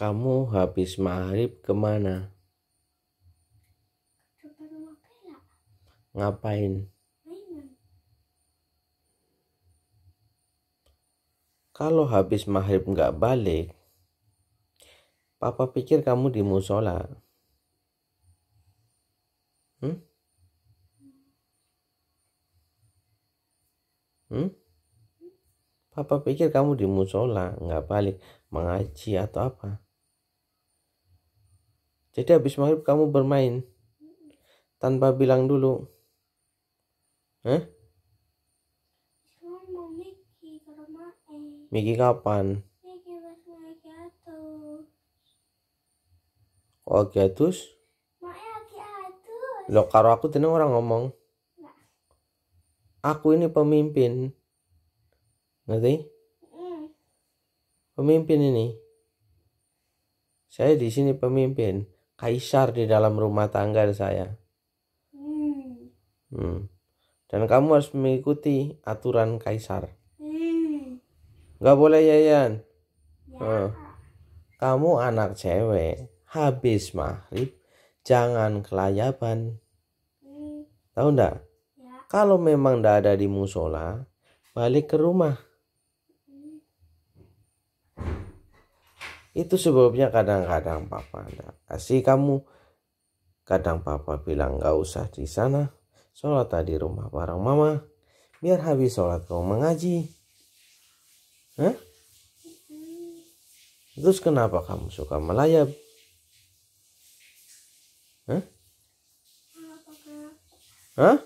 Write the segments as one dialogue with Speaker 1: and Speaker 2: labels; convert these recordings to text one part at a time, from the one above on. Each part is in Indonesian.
Speaker 1: Kamu habis maghrib kemana? Ngapain? Kalau habis maghrib nggak balik, Papa pikir kamu di musola. Hmm? Hmm? Papa pikir kamu di musola, nggak balik mengaji atau apa? Jadi habis maghrib kamu bermain tanpa bilang dulu. Hah? Miki kapan? Oke atus. Oh, Lo karo aku tenang orang ngomong. Nah. Aku ini pemimpin. Ngerti? Pemimpin ini. Saya di sini pemimpin kaisar di dalam rumah tangga saya. Hmm. hmm. Dan kamu harus mengikuti aturan kaisar. Hmm. Gak boleh Yayan. Ya. Hmm. Kamu anak cewek, habis maghrib jangan kelayaban. Hmm. Tahu ndak? Ya. Kalau memang ndak ada di musola, balik ke rumah. Itu sebabnya kadang-kadang papa tidak kasih kamu. Kadang papa bilang gak usah di sana. Sholat tadi rumah bareng mama. Biar habis sholat kau mengaji. Hah? Terus kenapa kamu suka melayap? Hah? Hah?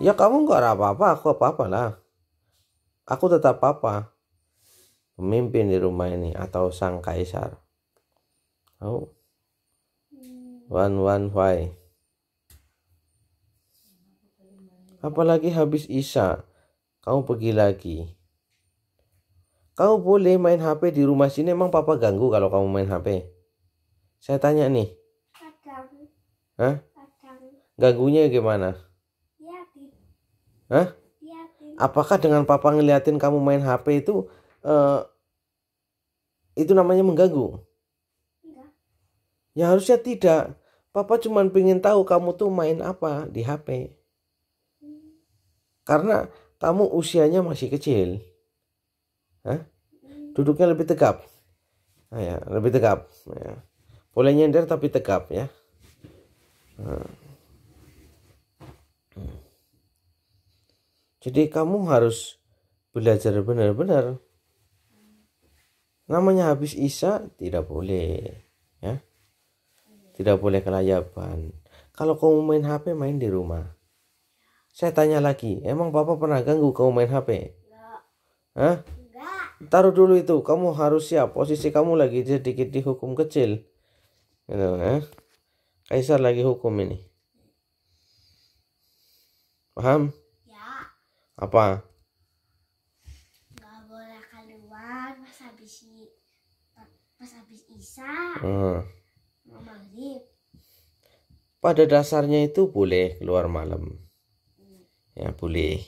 Speaker 1: Ya kamu nggak apa-apa, aku apa-apa lah. Aku tetap apa apa pemimpin di rumah ini atau sang kaisar tahu one one Five. apalagi habis Isa, kamu pergi lagi kamu boleh main HP di rumah sini emang papa ganggu kalau kamu main HP saya tanya nih Hah? Ganggunya gimana? Iya, Hah? Iya, Apakah dengan papa ngeliatin kamu main HP itu uh, itu namanya mengganggu. Ya harusnya tidak. Papa cuma pengen tahu kamu tuh main apa di HP. Hmm. Karena kamu usianya masih kecil. Hah? Hmm. Duduknya lebih tegap. Nah, ya, lebih tegap. Ya. Boleh nyender tapi tegap ya. Hmm. Jadi kamu harus belajar benar-benar namanya habis Isya tidak boleh ya tidak boleh kelayapan kalau kamu main HP main di rumah saya tanya lagi emang bapak pernah ganggu kamu main HP Hah? taruh dulu itu kamu harus siap posisi kamu lagi sedikit hukum kecil gitu ya Kaisar lagi hukum ini paham ya. apa habis pas habis isa hmm. maghrib pada dasarnya itu boleh keluar malam hmm. ya boleh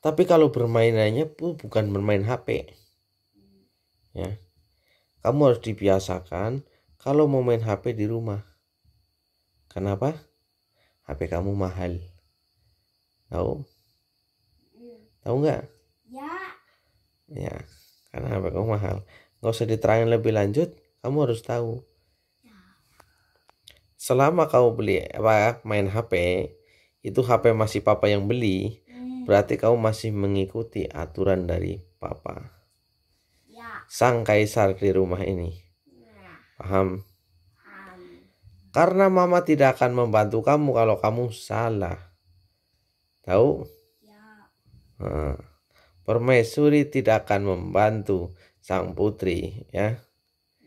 Speaker 1: tapi kalau bermainannya bukan bermain HP hmm. ya kamu harus dibiasakan kalau mau main HP di rumah kenapa HP kamu mahal tahu iya. tahu nggak ya ya karena HP kamu mahal nggak usah diterangin lebih lanjut kamu harus tahu selama kamu beli apa main HP itu HP masih papa yang beli hmm. berarti kamu masih mengikuti aturan dari papa ya. sang kaisar di rumah ini ya. paham? paham karena mama tidak akan membantu kamu kalau kamu salah tahu ya. nah permaisuri tidak akan membantu sang putri ya.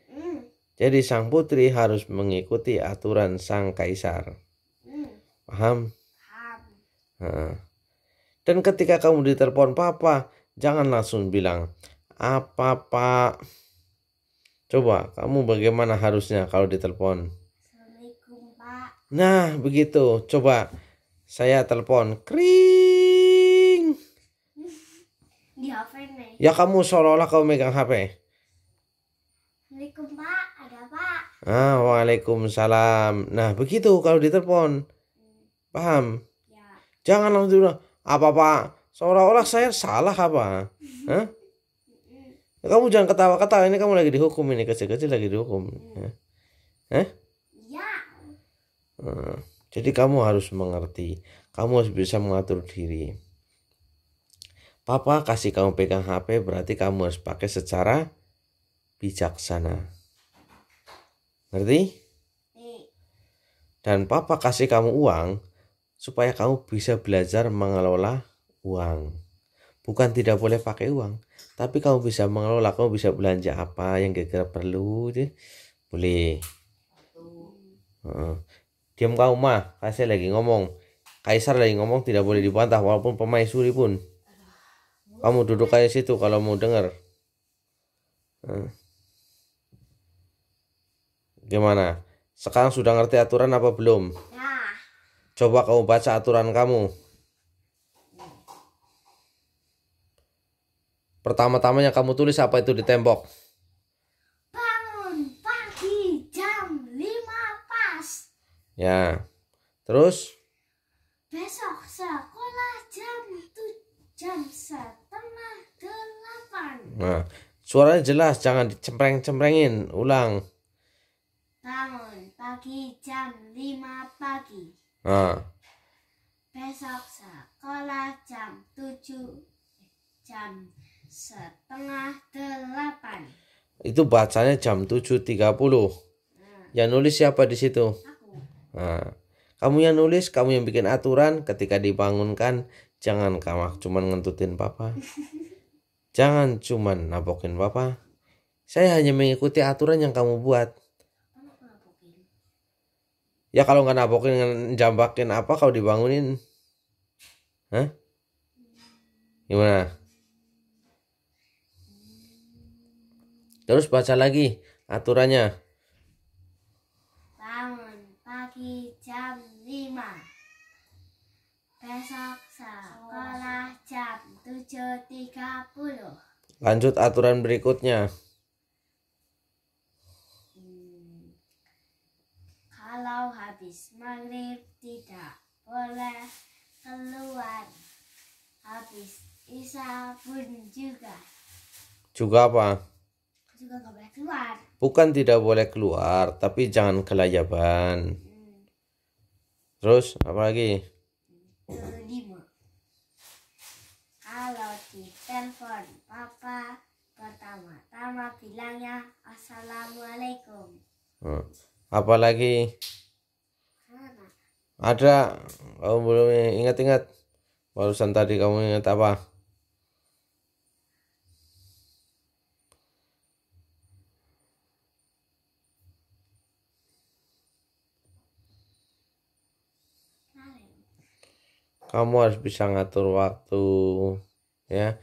Speaker 1: Hmm. Jadi sang putri harus mengikuti aturan sang kaisar. Hmm. Paham? Nah. Dan ketika kamu ditelepon papa, jangan langsung bilang, "Apa, Pak?" Coba kamu bagaimana harusnya kalau ditelepon? Assalamualaikum, Nah, begitu. Coba saya telepon. Krik di HP nih. Ya kamu seolah-olah kamu megang HP. Waalaikumsalam, Pak, ada Pak. Ah, waalaikumsalam. Nah begitu kalau ditelepon, paham? Ya. Jangan langsung dulu apa Pak, seolah-olah saya salah apa? Hah? Ya, kamu jangan ketawa-ketawa ini kamu lagi dihukum ini kecil-kecil lagi dihukum. Hah? Eh? Ya. Hmm. jadi kamu harus mengerti, kamu harus bisa mengatur diri. Papa kasih kamu pegang HP berarti kamu harus pakai secara bijaksana. Ngerti? Iya. Dan papa kasih kamu uang supaya kamu bisa belajar mengelola uang. Bukan tidak boleh pakai uang, tapi kamu bisa mengelola, kamu bisa belanja apa yang kira-kira perlu, boleh. Uh, diam kau mah, kasih lagi ngomong. Kaisar lagi ngomong tidak boleh dibantah walaupun pemain suri pun. Kamu duduk kayak situ kalau mau dengar. Hmm. Gimana? Sekarang sudah ngerti aturan apa belum? ya. Coba kamu baca aturan kamu. Pertama-tamanya kamu tulis apa itu di tembok? Bangun pagi jam 5 pas. Ya. Terus? Besok sekolah. Nah, suaranya jelas, jangan dicempreng-cemprengin. Ulang. Bangun pagi jam 5 pagi. Nah. Besok sekolah jam 7 jam setengah 8. Itu bacanya jam 7.30. Nah. Hmm. Yang nulis siapa di situ? Aku. Nah. Kamu yang nulis, kamu yang bikin aturan ketika dibangunkan jangan kamu cuma ngentutin papa. Jangan cuman nabokin papa. Saya hanya mengikuti aturan yang kamu buat. Ya kalau nggak nabokin, jambakin apa kau dibangunin? Hah? Gimana? Terus baca lagi aturannya. Bangun pagi jam 5 besok sekolah jam 7.30. Lanjut aturan berikutnya. Hmm, kalau habis maghrib tidak boleh keluar. Habis isya pun juga. Juga apa? Juga nggak boleh keluar. Bukan tidak boleh keluar, tapi jangan kelayaban. Hmm. Terus apa lagi? lima. Kalau telepon papa, pertama-tama bilangnya assalamualaikum. Hmm. Oh, Apalagi? Ada. Kamu belum ingat-ingat. Barusan tadi kamu ingat apa? kamu harus bisa ngatur waktu ya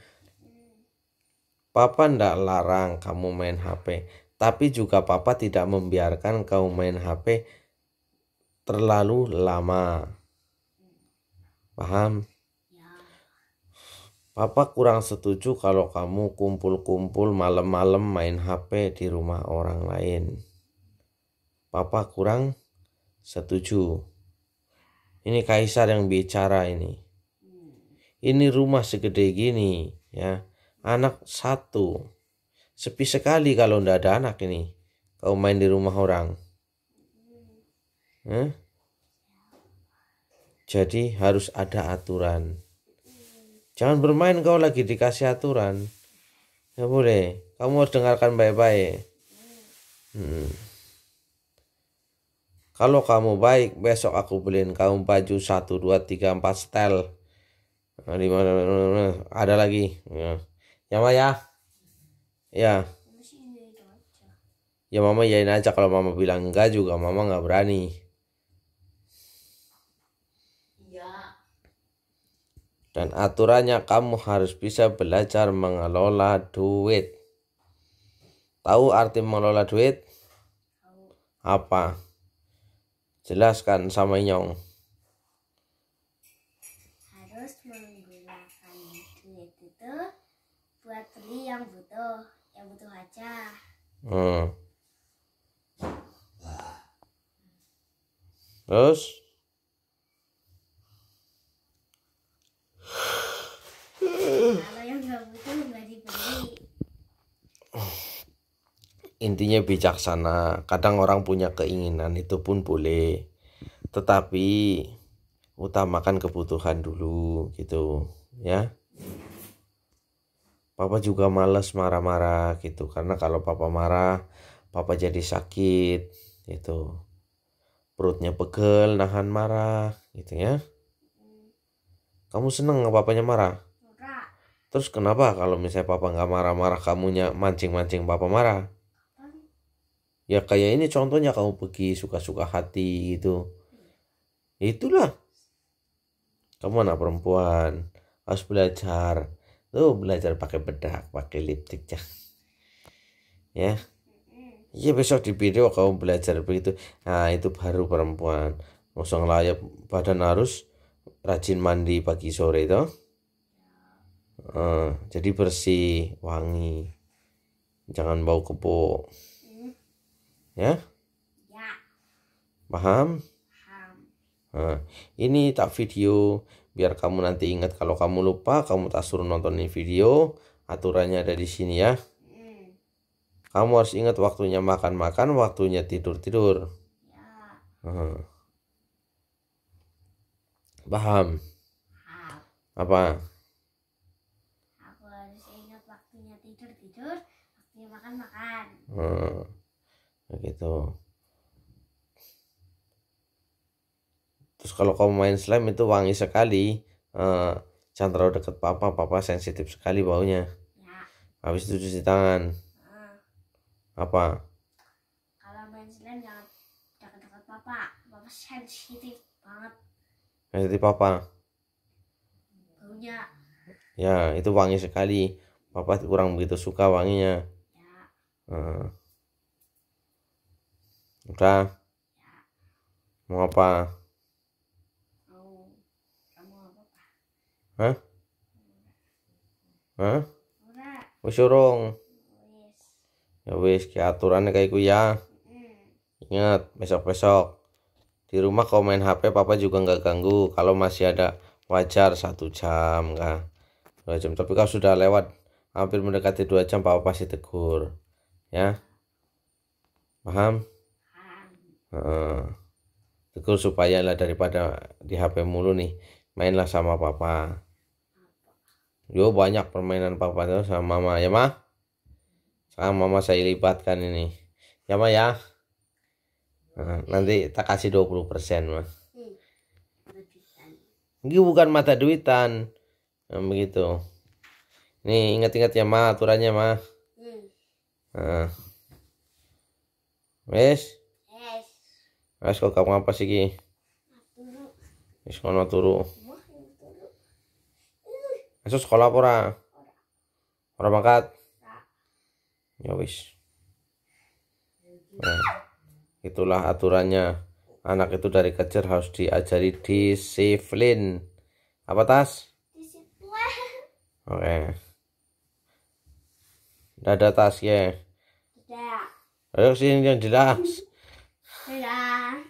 Speaker 1: papa ndak larang kamu main HP tapi juga papa tidak membiarkan kamu main HP terlalu lama paham ya. Papa kurang setuju kalau kamu kumpul-kumpul malam-malam main HP di rumah orang lain. Papa kurang setuju. Ini kaisar yang bicara ini. Ini rumah segede gini ya. Anak satu. Sepi sekali kalau ndak ada anak ini. Kau main di rumah orang. Eh? Jadi harus ada aturan. Jangan bermain kau lagi dikasih aturan. Ya boleh. Kamu harus dengarkan baik-baik. Hmm. Kalau kamu baik, besok aku beliin kamu baju 1, 2, 3, 4 setel. Nah, Ada lagi. Ya, ya Ma ya. Ya. Ya mama yain aja kalau mama bilang enggak juga mama nggak berani. Iya. Dan aturannya kamu harus bisa belajar mengelola duit. Tahu arti mengelola duit? Tahu. Apa? Jelaskan sama Inyong. Harus menggunakan duit itu buat beli yang butuh, yang butuh aja. Hmm. Terus? Kalau yang nggak butuh nggak dibeli intinya bijaksana. Kadang orang punya keinginan itu pun boleh. Tetapi utamakan kebutuhan dulu gitu ya. Papa juga males marah-marah gitu karena kalau papa marah papa jadi sakit itu Perutnya pegel, nahan marah gitu ya. Kamu seneng nggak papanya marah? Terus kenapa kalau misalnya papa nggak marah-marah kamunya mancing-mancing papa marah? ya kayak ini contohnya kamu pergi suka-suka hati gitu itulah kamu anak perempuan harus belajar tuh belajar pakai bedak pakai lipstick ya ya ya besok di video kamu belajar begitu nah itu baru perempuan langsung layak badan harus rajin mandi pagi sore itu uh, ya. eh, jadi bersih wangi jangan bau kepo Ya? Ya. Paham? Paham. Nah, ini tak video biar kamu nanti ingat kalau kamu lupa kamu tak suruh nontonin video aturannya ada di sini ya. Hmm. Kamu harus ingat waktunya makan-makan, waktunya tidur-tidur. Ya. Paham? Paham. Apa? Aku harus ingat waktunya tidur-tidur, waktunya makan-makan. Hmm begitu. terus kalau kamu main slime itu wangi sekali uh, jangan terlalu deket papa papa sensitif sekali baunya ya. habis itu cuci tangan uh. apa kalau main slime jangan deket-deket papa papa sensitif banget sensitif papa baunya ya itu wangi sekali papa kurang begitu suka wanginya ya. uh. Udah. Mau apa? Hah? Hah? Wis urung. Ya wis, ki aturannya kayak ya. Ingat, besok-besok di rumah kau main HP papa juga nggak ganggu. Kalau masih ada wajar satu jam kan dua jam tapi kau sudah lewat hampir mendekati dua jam papa pasti tegur ya paham uh, tegur supaya lah daripada di HP mulu nih mainlah sama papa yo banyak permainan papa tuh sama mama ya mah sama mama saya libatkan ini ya mah ya nah, nanti tak kasih 20% persen mah ini bukan mata duitan nah, begitu nih ingat-ingat ya mah aturannya mah hmm. nah. wes Guys, kok kamu apa sih ki? Wis ngono turu. Esok sekolah apa ora? Ora mangkat. Ya wis. Nah, itulah aturannya. Anak itu dari kecil harus diajari disiplin. Apa tas? Disiplin. Oke. Okay. Dada tas ya. Tidak. Ayo sini yang jelas. La